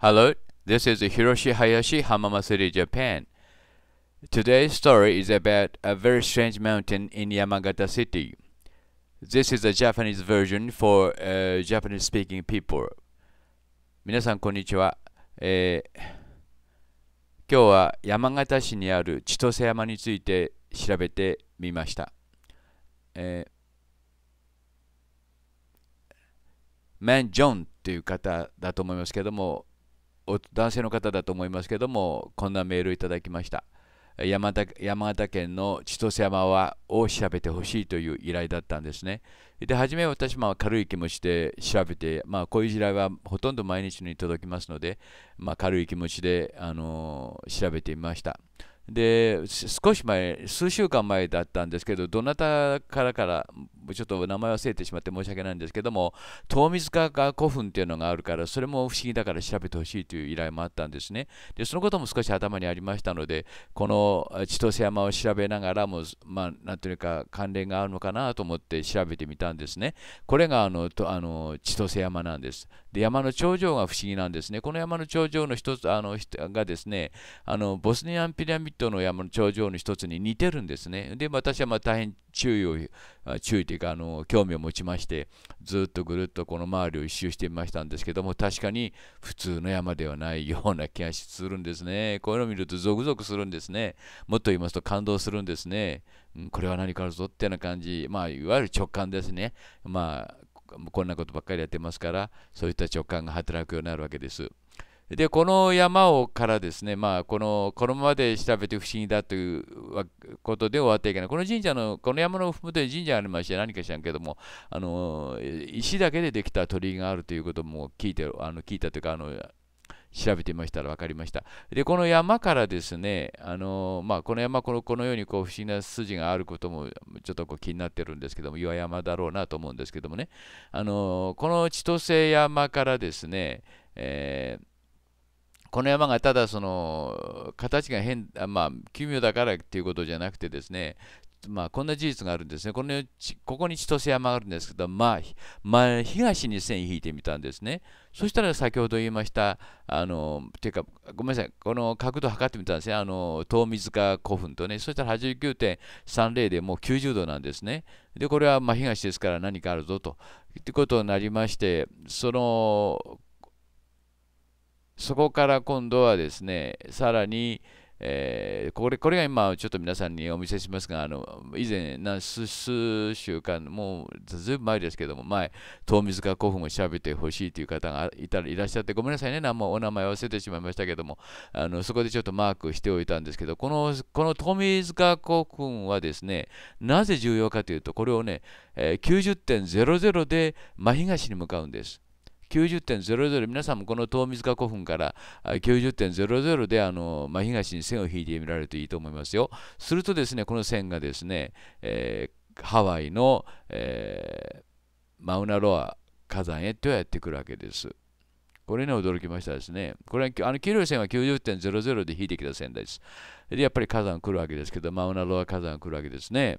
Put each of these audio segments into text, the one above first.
Hello, this is Hiroshi Hayashi, Hamama City, Japan. Today's story is about a very strange mountain in Yamagata City. This is a Japanese version for、uh, Japanese speaking people. 皆さん、こんにちは、えー。今日は山形市にある千歳山について調べてみました。えー、マン・ジョンという方だと思いますけども、男性の方だと思いますけどもこんなメールをいただきました山形県の千歳山はを調べてほしいという依頼だったんですねで初め私も軽い気持ちで調べて、まあ、こういう依頼はほとんど毎日に届きますので、まあ、軽い気持ちで、あのー、調べてみましたで少し前数週間前だったんですけどどなたからからちょっと名前忘れてしまって申し訳ないんですけども、遠水川古墳っていうのがあるから、それも不思議だから調べてほしいという依頼もあったんですね。で、そのことも少し頭にありましたので、この千歳山を調べながらも、まあ、なんていうか関連があるのかなと思って調べてみたんですね。これがあのとあの千歳山なんです。で、山の頂上が不思議なんですね。この山の頂上の一つあのがですね、あのボスニアンピラミッドの山の頂上の一つに似てるんですね。で、私はまあ大変注意を注意というかあの興味を持ちましてずっとぐるっとこの周りを一周してみましたんですけども確かに普通の山ではないような気がするんですねこういうのを見るとゾクゾクするんですねもっと言いますと感動するんですね、うん、これは何かあるぞっていうような感じまあいわゆる直感ですねまあこんなことばっかりやってますからそういった直感が働くようになるわけです。でこの山をからですね、まあ、このこのままで調べて不思議だということで終わってはいけないこの神社のこの山のふもとに神社がありまして何か知らんけどもあの石だけでできた鳥居があるということも聞いてあの聞いたというかあの調べてみましたら分かりました。で、この山からですね、あのまあ、この山この、このようにこう不思議な筋があることもちょっとこう気になってるんですけども、岩山だろうなと思うんですけどもね、あのこの千歳山からですね、えーこの山がただその形が変まあ奇妙だからっていうことじゃなくてですねまあ、こんな事実があるんですね。このここに千歳山があるんですけど、まあ、まあ、東に線引いてみたんですね。そしたら先ほど言いました、あの、ていうか、ごめんなさい、この角度測ってみたんですね。あの、遠水塚古墳とね、そしたら89.30でもう90度なんですね。で、これはま東ですから何かあるぞと。ってことになりまして、そのそこから今度はですね、さらに、えー、これこれが今、ちょっと皆さんにお見せしますが、あの以前、数数週間、もうずいぶん前ですけども、前、遠水川古墳を調べてほしいという方がいたいらっしゃって、ごめんなさいね、何もお名前を忘れてしまいましたけども、あのそこでちょっとマークしておいたんですけど、このこの遠水川古墳はですね、なぜ重要かというと、これをね、えー、90.00で真東に向かうんです。90.00皆さんもこの遠水塚古墳から90.00であの、まあ、東に線を引いてみられるといいと思いますよするとですねこの線がですね、えー、ハワイの、えー、マウナロア火山へとやってくるわけですこれに驚きましたですね。これは、あの、黄色い線は90.00で引いてきた線です。で、やっぱり火山来るわけですけど、マウナロア火山来るわけですね。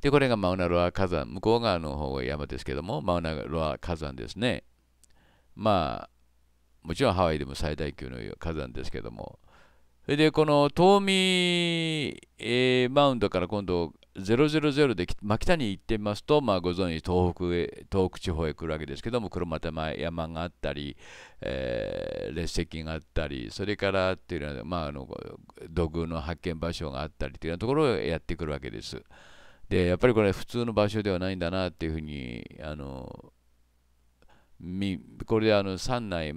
で、これがマウナロア火山。向こう側の方が山ですけども、マウナロア火山ですね。まあ、もちろんハワイでも最大級の火山ですけども。それで、この遠見、えー、マウンドから今度、000で、真北に行ってみますと、まあ、ご存知東北へ東北地方へ来るわけですけども黒又山があったり、えー、列石があったりそれからっていうのは、まあ、あの土偶の発見場所があったりというようなところをやってくるわけです。でやっぱりこれ普通の場所ではないんだなっていうふうにあのこれであの三内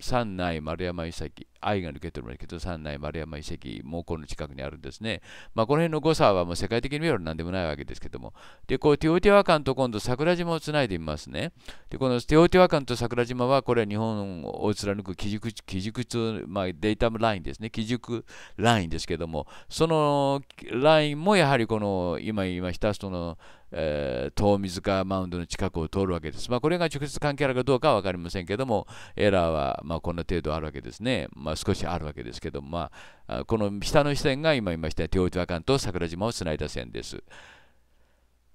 三内丸山遺跡愛が抜けてるまで、ど、山内丸山遺跡、猛攻の近くにあるんですね。まあ、この辺の誤差はもう世界的に見れば何でもないわけですけども。で、こう、ティオティワカンと今度桜島をつないでみますね。で、このティオティワカンと桜島は、これは日本を貫く基軸、基軸通、まあ、データラインですね。基軸ラインですけども、そのラインもやはりこの、今言いました、その、えー、遠水川マウンドの近くを通るわけです。まあ、これが直接関係あるかどうかは分かりませんけども、エラーはまこんな程度あるわけですね。ままあ、少しあるわけですけども、まあ、この下の線が今言いました手オテ間と桜島をつないだ線です。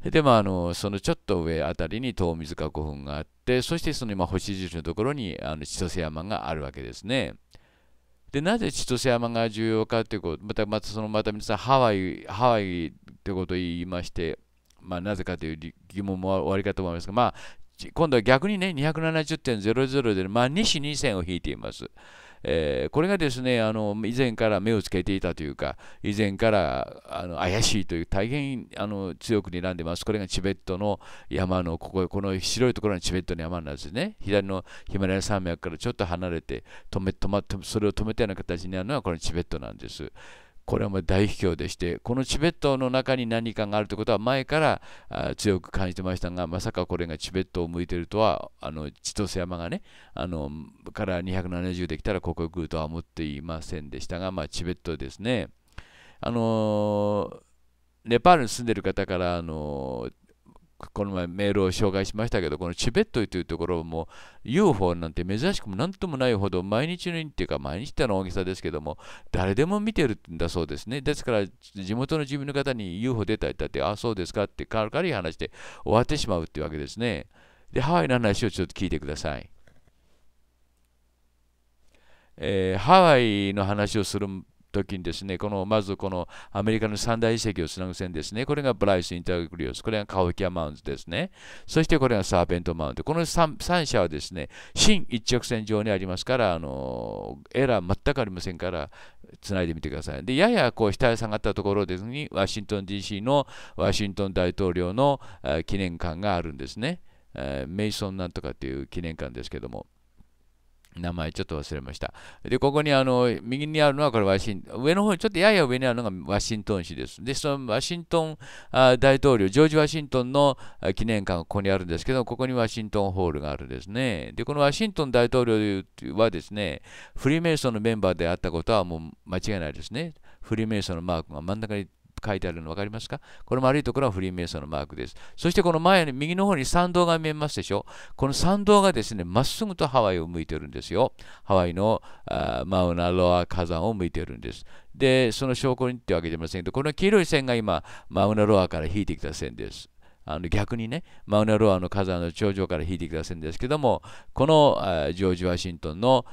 でまあ、あのそのちょっと上あたりに遠水か古墳があってそしてその今星印のところにあの千歳山があるわけですね。でなぜ千歳山が重要かということまたまたそのまた皆さんハワイハワイってことを言いまして、まあ、なぜかという疑問も終わりかと思いますが、まあ、今度は逆にね270.00で、まあ、西2線を引いています。えー、これがですねあの以前から目をつけていたというか以前からあの怪しいという大変あの強く睨んでますこれがチベットの山のこここの白いところがチベットの山なんですね左のヒマラヤ山脈からちょっと離れて止め止まってそれを止めたような形になるのはこれチベットなんです。これはもう大秘境でしてこのチベットの中に何かがあるということは前から強く感じてましたがまさかこれがチベットを向いているとはあの千歳山がねあのから270できたらここへ来るとは思っていませんでしたが、まあ、チベットですねあのネパールに住んでる方からあのこの前メールを紹介しましたけど、このチベットというところも UFO なんて珍しくも何ともないほど毎日のようにっていうか毎日っての大げさですけども、誰でも見てるんだそうですね。ですから地元の住民の方に UFO 出たりたって、ああそうですかって軽々話で終わってしまうっていうわけですね。で、ハワイの話をちょっと聞いてください。えー、ハワイの話をする時にですね、このまずこのアメリカの三大遺跡をつなぐ線ですね、これがブライス・インターグリオス、これがカオキア・マウンズですね、そしてこれがサーペント・マウンズ、この 3, 3社はですね、新一直線上にありますから、あのエラー全くありませんから、つないでみてください。で、ややこう下へ下がったところですに、ワシントン DC のワシントン大統領の記念館があるんですね。メイソンなんとかっていう記念館ですけども。名前ちょっと忘れました。で、ここにあの右にあるのはこれワシントン、上の方にちょっとやや上にあるのがワシントン市です。で、そのワシントン大統領、ジョージ・ワシントンの記念館がここにあるんですけど、ここにワシントンホールがあるんですね。で、このワシントン大統領はですね、フリーメイソンのメンバーであったことはもう間違いないですね。フリーメイソンのマークが真ん中に書いてあるの分かりますかこの丸いところはフリーメイソンのマークです。そしてこの前に右の方に参道が見えますでしょこの参道がですね、まっすぐとハワイを向いてるんですよ。ハワイのあマウナロア火山を向いてるんです。で、その証拠にってわけじゃませんけど、この黄色い線が今、マウナロアから引いてきた線です。あの逆にね、マウナロアの火山の頂上から引いてくださるんですけども、このジョージ・ワシントンの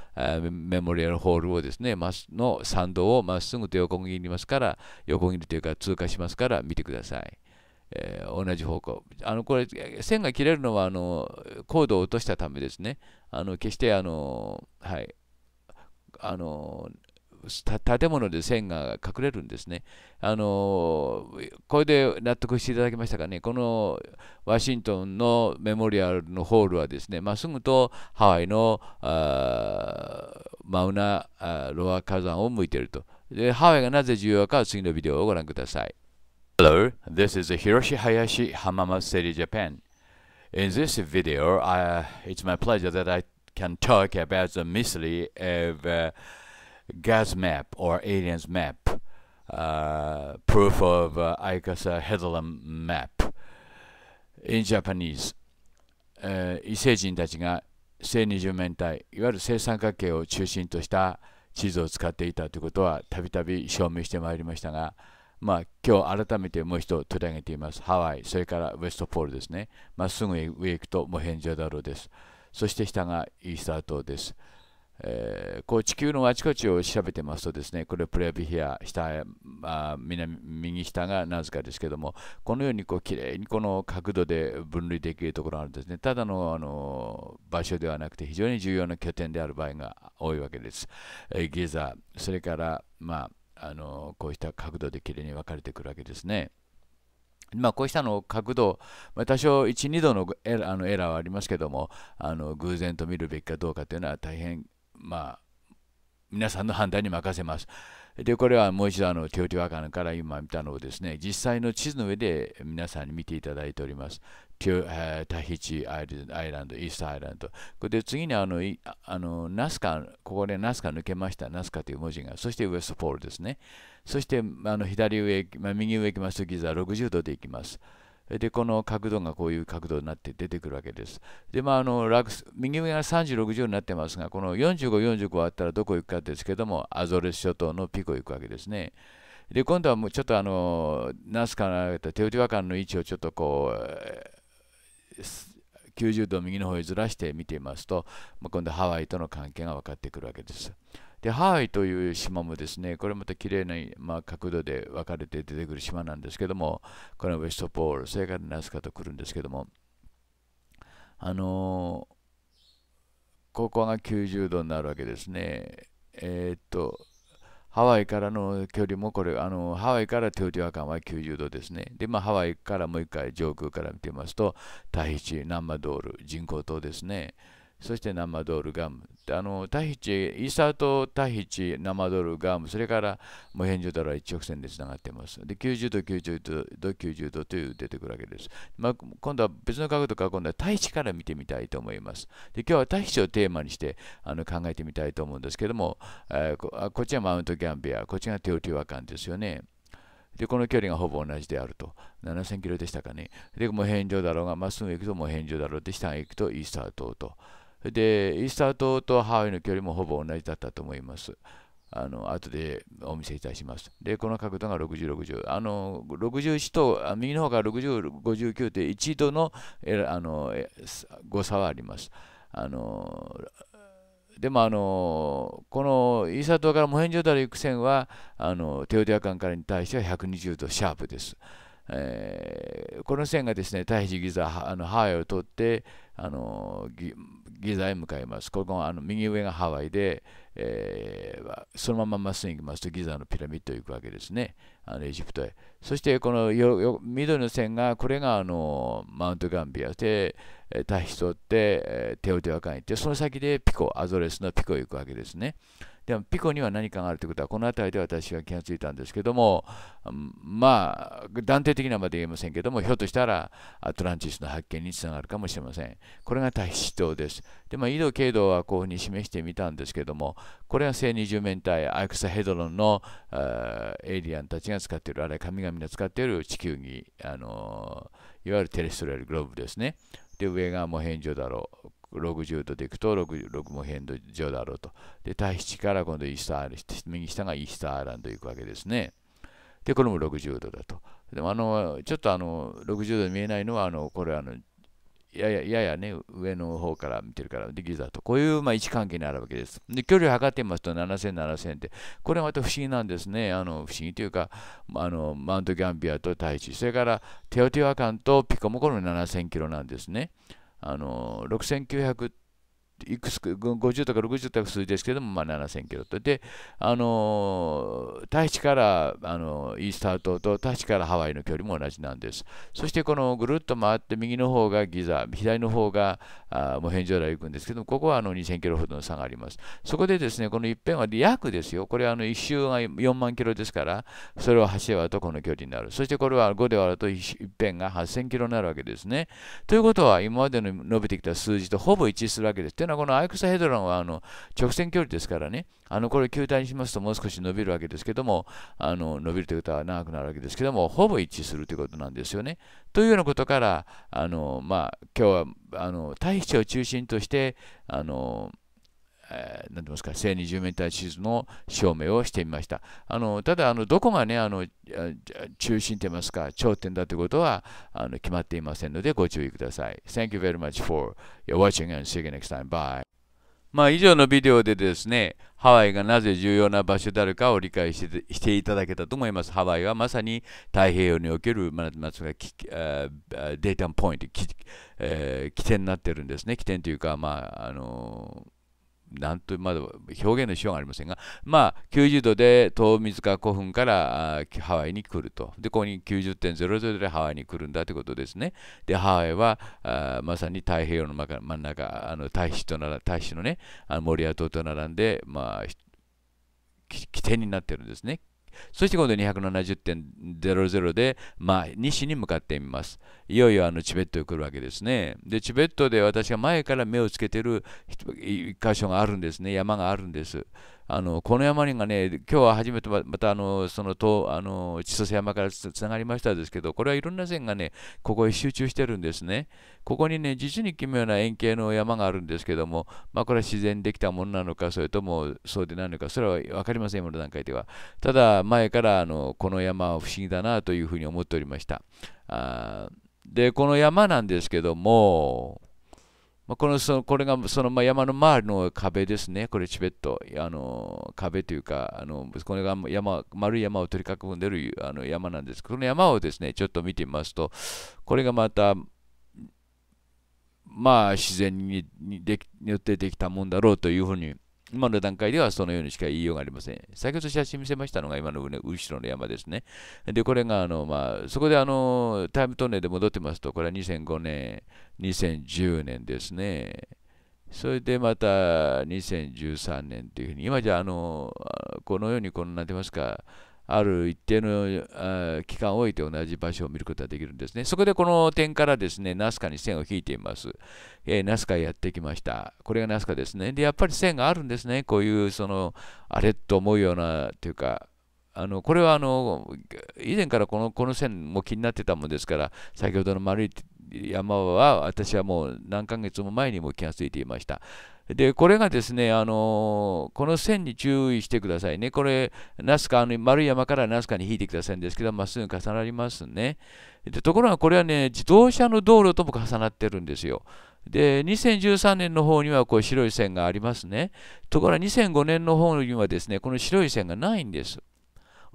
メモリアルホールをですね、の参道をまっすぐと横切りますから、横切るというか通過しますから見てください。えー、同じ方向。あのこれ線が切れるのはあの高度を落としたためですね。あの決してあの、はい、あの建物で線が隠れるんですね。あのこれで納得していただけましたかね。このワシントンのメモリアルのホールはですね、まっすぐとハワイのマウナロア火山を向いていると。で、ハワイがなぜ重要かは次のビデオをご覧ください。Hello, this is Hiroshi Hayashi, Hamama s City, Japan. In this video, I, it's my pleasure that I can talk about the mystery of、uh, g a d s map or alien's map, uh, proof of uh, Aikasa Hedelam map. In Japanese, え異星人たちが正二十面体、いわゆる正三角形を中心とした地図を使っていたということはたびたび証明してまいりましたが、まあ、今日改めてもう一度取り上げています。ハワイ、それからウェストポールですね。まっすぐ上へ行くとモヘンジョダロです。そして下がイースター島です。えー、こう地球のあちこちを調べてますとですね、これプレビヒア、下あ南、右下がナズカですけども、このようにこうきれいにこの角度で分類できるところがあるんですね。ただのあの場所ではなくて、非常に重要な拠点である場合が多いわけです。えー、ギザ、それから、まあ、あのこうした角度できれいに分かれてくるわけですね。まあ、こうしたの角度、多少1、2度のエラのエラーはありますけども、あの偶然と見るべきかどうかというのは大変まあ、皆さんの判断に任せます。で、これはもう一度あの、テオティワカンから今見たのをですね、実際の地図の上で皆さんに見ていただいております。タヒチアイランド、イーストアイランド。これで次にあのあのナスカ、ここでナスカ抜けました、ナスカという文字が、そしてウエストポールですね。そしてあの左上、まあ、右上行きますとギザ60度で行きます。で、この角度がこういう角度になって出てくるわけです。で、まあ、あの右上が3 60になってますが、この45、45あったらどこ行くかですけども、アゾレス諸島のピコ行くわけですね。で、今度はもうちょっとあの、ナスカのテオティワ和ンの位置をちょっとこう、90度右の方へずらして見てみますと、まあ、今度ハワイとの関係が分かってくるわけです。でハワイという島もですねこれまた綺麗なまあ、角度で分かれて出てくる島なんですけどもこれはウェストポールそれからナスカと来るんですけどもあのー、ここが90度になるわけですねえー、っとハワイからの距離もこれ、あのハワイからテオティワカンは90度ですね。で、まあ、ハワイからもう一回上空から見てみますと、タヒチ、ナンマドール、人工島ですね。そしてナマドルガム。あの、タヒチ、イーサート、タヒチ、ナマドルガム、それからモヘンジョダラ一直線でつながっています。で、90度、90度、90度という出てくるわけです。まあ、今度は別の角度から今度はタヒチから見てみたいと思います。で、今日はタヒチをテーマにしてあの考えてみたいと思うんですけども、えー、ここっちはマウントギャンビア、こっちがテオティワカンですよね。で、この距離がほぼ同じであると。7000キロでしたかね。で、モヘンジだろうが、まっすぐ行くとモヘンジだろうで、下に行くとイースター島と。で、イースター島とハワイの距離もほぼ同じだったと思います。あの後でお見せいたします。で、この角度が60、60。あの61と右の方が60、59って1度のあの誤差はあります。あのでもあのこのイースター島からモヘンジョダル行く線はあのテオテア間からに対しては120度シャープです。えこの線がですね対比ギザあのハワイを通ってあのギザへ向かいます。ここあの右上がハワイで、えー、そのまままっすぐ行きますとギザのピラミッドへ行くわけですね、あのエジプトへ。そしてこの緑の線が、これがあのマウントガンビアで、タヒトって、テオテワカン行って、その先でピコ、アゾレスのピコへ行くわけですね。でもピコには何かがあるということはこの辺りで私は気がついたんですけどもまあ断定的なまで言えませんけどもひょっとしたらアトランティスの発見につながるかもしれませんこれが対比島ですでまあ緯度経度はこういうふうに示してみたんですけどもこれは正二十面体アイクサヘドロンのエイリアンたちが使っているあれ神々が使っている地球儀あのいわゆるテレストリアルグローブですねで上がもう変状だろう60度でいくと 6, 6も変動上だろうと。で、対比から今度イースター右下がイースターアランド行くわけですね。で、これも60度だと。でもあの、ちょっとあの、60度見えないのは、あの、これあの、ややややね、上の方から見てるから、で、ギザと。こういう、まあ、位置関係にあるわけです。で、距離を測ってみますと、7000、7000って、これまた不思議なんですね。あの、不思議というか、あの、マウントギャンビアと大地、それからテオティワカンとピコモコの7000キロなんですね。あの6900いくつか50とか60とか数字ですけども、まあ、7000キロと。で、あのー、大地から、あのー、イースター島と大地からハワイの距離も同じなんです。そしてこのぐるっと回って右の方がギザ、左の方があンジョーラ行くんですけども、ここはあの2000キロほどの差があります。そこでですね、この一辺は約ですよ。これあの1周が4万キロですから、それを橋で割るとこの距離になる。そしてこれは5で割ると一辺が8000キロになるわけですね。ということは今までの述べてきた数字とほぼ一致するわけです。のこのアイクサヘドロンはあの直線距離ですからね、あのこれ球体にしますともう少し伸びるわけですけども、あの伸びるということは長くなるわけですけども、ほぼ一致するということなんですよね。というようなことから、あのまあ、今日はあの大気地を中心として、あのえー、ていますか、正二十面体地図の証明をしてみました。あのただあの、どこがねあの、中心といいますか、頂点だということはあの決まっていませんのでご注意ください。Thank you very much for your watching and see you next time. Bye. まあ、以上のビデオでですね、ハワイがなぜ重要な場所であるかを理解していただけたと思います。ハワイはまさに太平洋における、まあ、まあ、データポイント、起点になってるんですね。起点というか、まあ、あのーなんとまだ表現のしようがありませんが、まあ、90度で遠水川古墳からハワイに来ると。で、ここに90.00でハワイに来るんだということですね。で、ハワイはあまさに太平洋の真ん中、あの太子となら大使のね、あの森や島と並んで、まあ、起点になってるんですね。そして今度270.00で、まあ、西に向かってみます。いよいよあのチベットへ来るわけですね。で、チベットで私が前から目をつけている箇所があるんですね。山があるんです。あのこの山にがね、今日は初めてまたあのそのあの千歳山からつながりましたですけど、これはいろんな線がね、ここへ集中してるんですね。ここにね、実に奇妙な円形の山があるんですけども、まあ、これは自然できたものなのか、それともそうでないのか、それは分かりません、今の段階では。ただ、前からあのこの山は不思議だなというふうに思っておりました。あで、この山なんですけども、まあ、このそのこれがそのま山の周りの壁ですね、これチベット、あの壁というか、あのこれが山丸い山を取り囲んでいるあの山なんですけど、この山をですねちょっと見てみますと、これがまた、まあ、自然にによってできたもんだろうというふうに今の段階ではそのようにしか言いようがありません。先ほど写真見せましたのが今の、ね、後ろの山ですね。で、これがあの、まあ、そこであのタイムトンネルで戻ってますと、これは2005年、2010年ですね。それでまた2013年というふうに、今じゃあの、このようにこんなってますか、ある一定の期間を置いて同じ場所を見ることができるんですね。そこでこの点からですね、ナスカに線を引いています。えー、ナスカやってきました。これがナスカですね。で、やっぱり線があるんですね。こういう、その、あれと思うような、というか、あのこれはあの以前からこのこの線も気になってたもんですから先ほどの丸い山は私はもう何ヶ月も前にも気がついていましたで、これがですね、あのこの線に注意してくださいね。これ、ナスカ、の丸山からナスカに引いてくださいんですけど、まっすぐ重なりますね。でところがこれはね、自動車の道路とも重なってるんですよ。で、2013年の方にはこう白い線がありますね。ところが2005年の方にはですね、この白い線がないんです。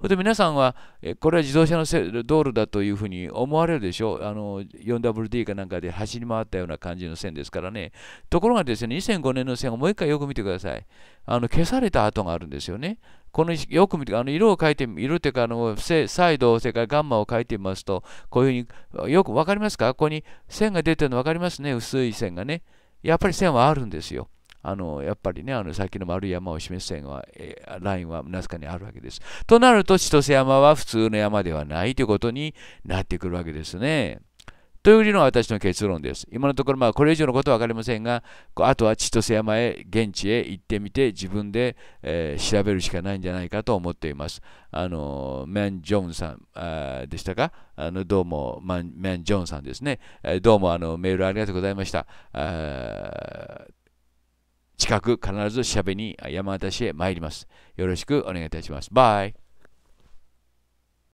で皆さんは、これは自動車の道路だというふうに思われるでしょう。あの 4WD かなんかで走り回ったような感じの線ですからね。ところがですね、2005年の線をもう一回よく見てください。あの消された跡があるんですよね。このよく見て、あの色を変えて、色というかあの、サイド、それからガンマを変えてみますと、こういうふうに、よく分かりますかここに線が出てるの分かりますね、薄い線がね。やっぱり線はあるんですよ。あのやっぱりね、あの先の丸い山を示す線は、えー、ラインはナスカにあるわけです。となると、千歳山は普通の山ではないということになってくるわけですね。というのが私の結論です。今のところ、まあ、これ以上のことは分かりませんが、あとは千歳山へ、現地へ行ってみて、自分で、えー、調べるしかないんじゃないかと思っています。あの、メン・ジョンさんあでしたかあのどうも、メン・ジョンさんですね。えー、どうもあのメールありがとうございました。近く必ずしゃべに山形市へ参ります。よろしくお願いいたします。バイ